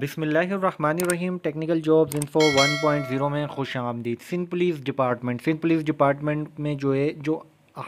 बिसमीम technical jobs info 1.0 में खुश आमदीद Sindh police department Sindh police department में जो है जो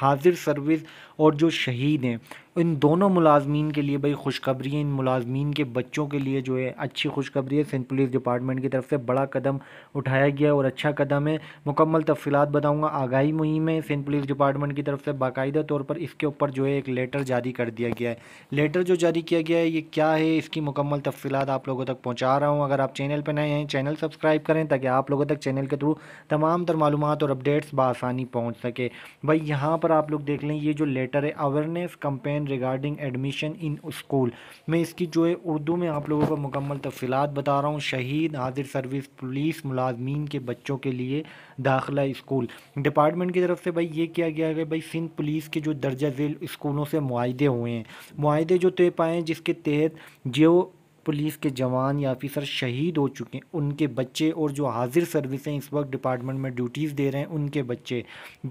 हाजिर सर्विस और जो शहीद हैं इन दोनों मुलाजमीन के लिए भाई खुशखबरी है इन मुलाजमीन के बच्चों के लिए जो है अच्छी खुशखबरी है सिंध पुलिस डिपार्टमेंट की तरफ से बड़ा कदम उठाया गया है और अच्छा कदम है मुकम्मल तफसीत बताऊँगा आगाही मुहिम है सिंध पुलिस डिपार्टमेंट की तरफ से बाकायदा तौर पर इसके ऊपर जो है एक लेटर जारी कर दिया गया है लेटर जो जारी किया गया है ये क्या है इसकी मुकम्मल तफसीत आप लोगों तक पहुँचा रहा हूँ अगर आप चैनल पर नए हैं चैनल सब्सक्राइब करें ताकि आप लोगों तक चैनल के थ्रू तमाम तर मालूम और अपडेट्स बसानी पहुँच सके भाई यहाँ पर आप लोग देख लें ये जो लेटर है awareness campaign regarding admission in school मैं इसकी जो है उर्दू में आप लोगों को मुकम्मल तफ़ीत बता रहा हूँ शहीद हाजिर सर्विस पुलिस मुलाजमीन के बच्चों के लिए दाखिला स्कूल डिपार्टमेंट की तरफ से भाई ये किया गया है भाई सिंध पुलिस के जो दर्जा झेल स्कूलों से माहे हुए हैं माहे जो तय पाए जिसके तहत जो पुलिस के जवान या ऑफिसर शहीद हो चुके हैं उनके बच्चे और जो हाजिर सर्विस हैं इस वक्त डिपार्टमेंट में ड्यूटीज़ दे रहे हैं उनके बच्चे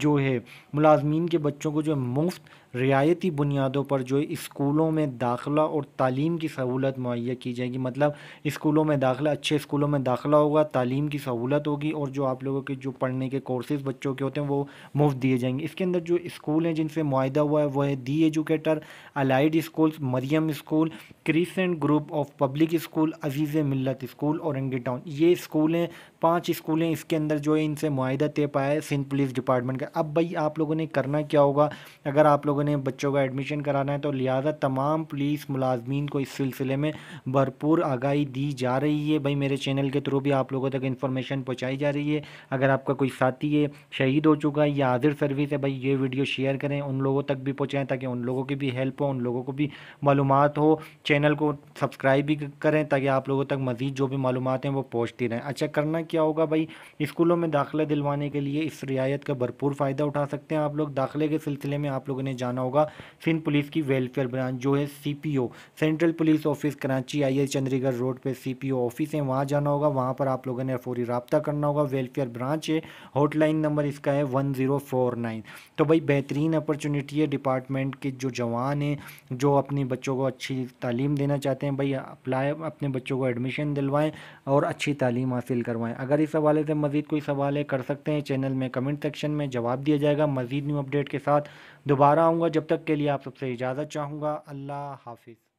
जो है मुलाजमीन के बच्चों को जो मुफ्त रियायती बुनियादों पर जो स्कूलों में दाखला और तालीम की सहूलत मुहैया की जाएगी मतलब स्कूलों में दाखला अच्छे स्कूलों में दाखला होगा तालीम की सहूलत होगी और जो आप लोगों के जो पढ़ने के कोर्सेज़ बच्चों के होते हैं वो मुफ्त दिए जाएंगे इसके अंदर जो स्कूल हैं जिनसे माहा हुआ है वह है the educator allied school Maryam school crescent group of public school Aziz Millat school और एंगे टाउन ये स्कूलें पांच स्कूलें इसके अंदर जो है इनसे माहदा तय पाया है सिंध पुलिस डिपार्टमेंट का अब भाई आप लोगों ने करना क्या होगा अगर आप लोगों ने बच्चों का एडमिशन कराना है तो लिहाजा तमाम पुलिस मुलाजमीन को इस सिलसिले में भरपूर आगाही दी जा रही है भाई मेरे चैनल के थ्रू भी आप लोगों तक इन्फॉर्मेशन पहुँचाई जा रही है अगर आपका कोई साथी है शहीद हो चुका है या हाजिर सर्विस है भाई ये वीडियो शेयर करें उन लोगों तक भी पहुँचाएँ ताकि उन लोगों की भी हेल्प हो उन लोगों को भी मालूम हो चैनल को सब्सक्राइब भी भी करें ताकि आप लोगों तक मज़ीद जो भी मालूम हैं वो पहुँचती रहें अच्छा करना क्या होगा भाई स्कूलों में दाखिला दिलवाने के लिए इस रियायत का भरपूर फ़ायदा उठा सकते हैं आप लोग दाखिले के सिलसिले में आप लोगों ने जाना होगा सिंध पुलिस की वेलफेयर ब्रांच जो है C P O central police office Karachi I S Chundrigar road पर सी पी ओ ऑफिस है वहाँ जाना होगा वहाँ पर आप लोगों ने फौरी रबता करना होगा वेलफेयर ब्रांच है हॉटलाइन नंबर इसका है वन ज़ीरो फोर नाइन तो भाई बेहतरीन अपॉर्चुनिटी है डिपार्टमेंट के जो जवान हैं जो अपने बच्चों को अच्छी तालीम देना चाहते हैं भाई अप्लाई अपने बच्चों को एडमिशन दिलवाएँ और अच्छी तालीम हासिल करवाएँ अगर इस हवाले से मज़ीद कोई सवाल है कर सकते हैं चैनल में कमेंट सेक्शन में जवाब दिया जाएगा मज़ीद न्यू अपडेट के साथ दोबारा आऊँगा जब तक के लिए आप सबसे इजाज़त चाहूँगा अल्लाह हाफिज़